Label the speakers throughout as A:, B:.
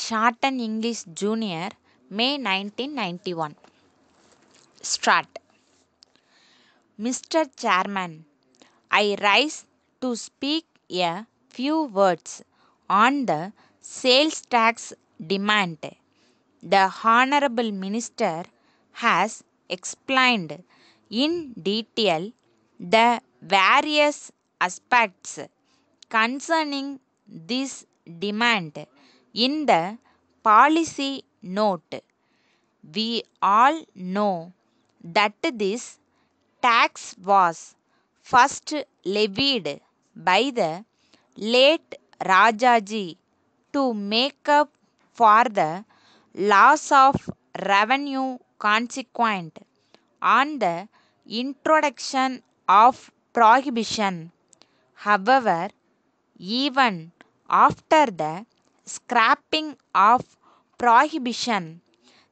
A: Sharton English Jr., May 1991. Strat. Mr. Chairman, I rise to speak a few words on the sales tax demand. The Honorable Minister has explained in detail the various aspects concerning this demand in the policy note. We all know that this tax was first levied by the late Rajaji to make up for the loss of revenue consequent on the introduction of prohibition. However, even after the scrapping of prohibition.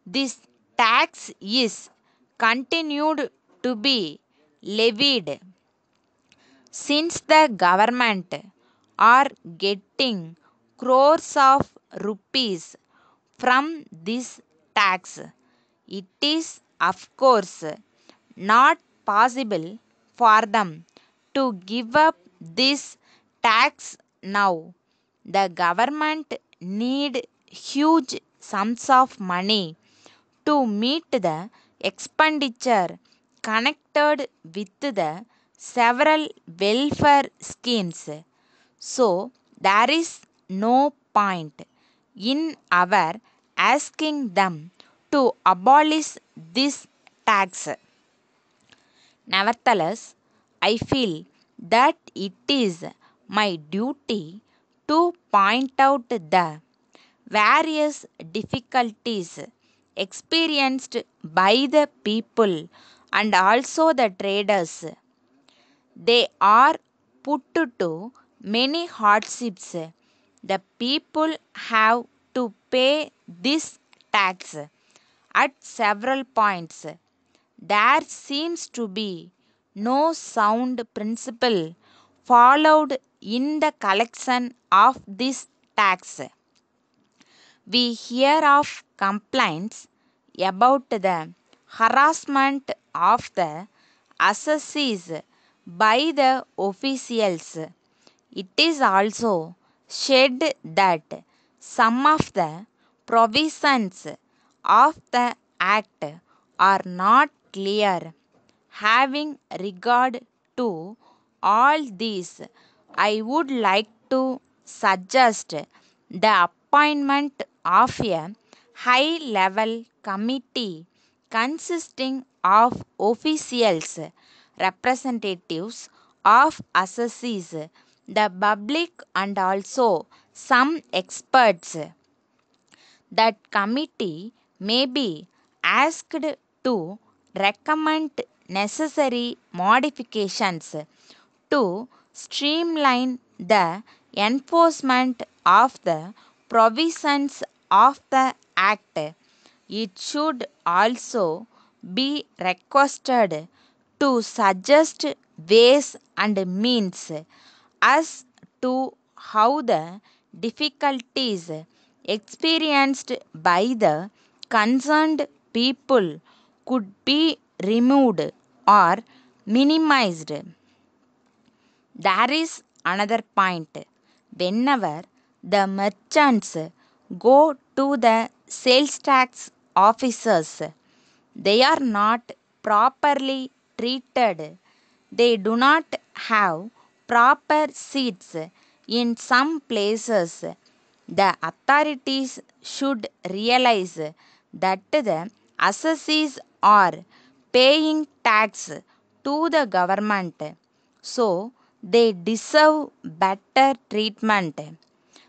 A: This tax is continued to be levied since the government are getting crores of rupees from this tax. It is of course not possible for them to give up this tax now. The government need huge sums of money to meet the expenditure connected with the several welfare schemes. So, there is no point in our asking them to abolish this tax. Nevertheless, I feel that it is my duty to point out the various difficulties experienced by the people and also the traders. They are put to many hardships. The people have to pay this tax at several points. There seems to be no sound principle followed in the collection of this tax. We hear of complaints about the harassment of the assessees by the officials. It is also said that some of the provisions of the Act are not clear having regard to all these I would like to suggest the appointment of a high level committee consisting of officials, representatives of assesses, the public, and also some experts. That committee may be asked to recommend necessary modifications to streamline the enforcement of the provisions of the Act. It should also be requested to suggest ways and means as to how the difficulties experienced by the concerned people could be removed or minimized. There is another point. Whenever the merchants go to the sales tax officers, they are not properly treated. They do not have proper seats in some places. The authorities should realize that the assessees are paying tax to the government. So, they deserve better treatment.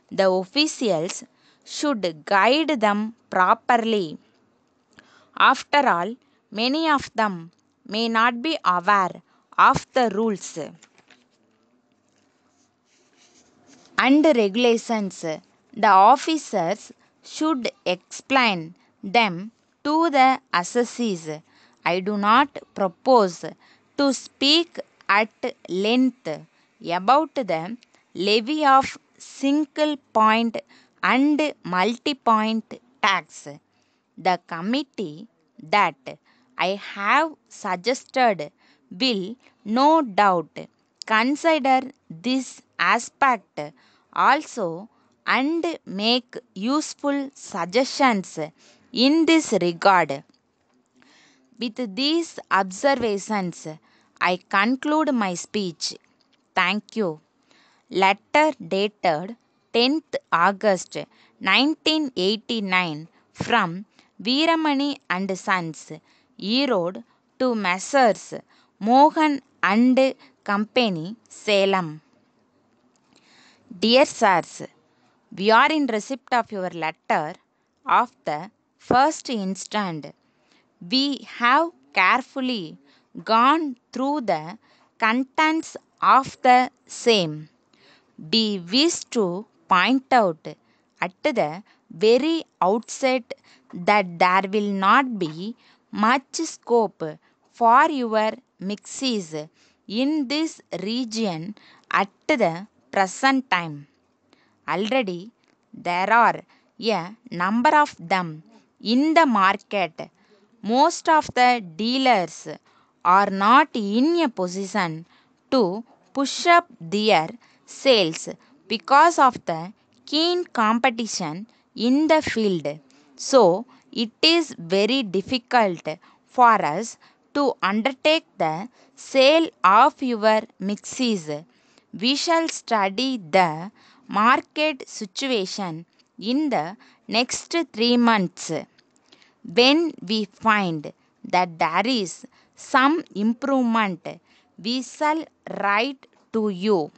A: The officials should guide them properly. After all, many of them may not be aware of the rules and regulations. The officers should explain them to the assessees. I do not propose to speak at length about the levy of single point and multi-point tax. The committee that I have suggested will no doubt consider this aspect also and make useful suggestions in this regard. With these observations, I conclude my speech. Thank you. Letter dated 10th August 1989 from Veeramani and Sons, Erode to Messrs. Mohan and Company, Salem. Dear Sirs, we are in receipt of your letter of the first instant. We have carefully gone through the contents of the same. We wish to point out at the very outset that there will not be much scope for your mixes in this region at the present time. Already there are a number of them in the market. Most of the dealers are not in a position to push up their sales because of the keen competition in the field. So, it is very difficult for us to undertake the sale of your mixes. We shall study the market situation in the next three months. When we find that there is some improvement. We shall write to you.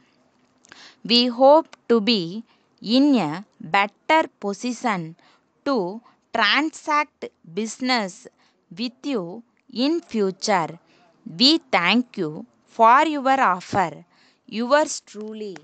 A: We hope to be in a better position to transact business with you in future. We thank you for your offer. Yours truly.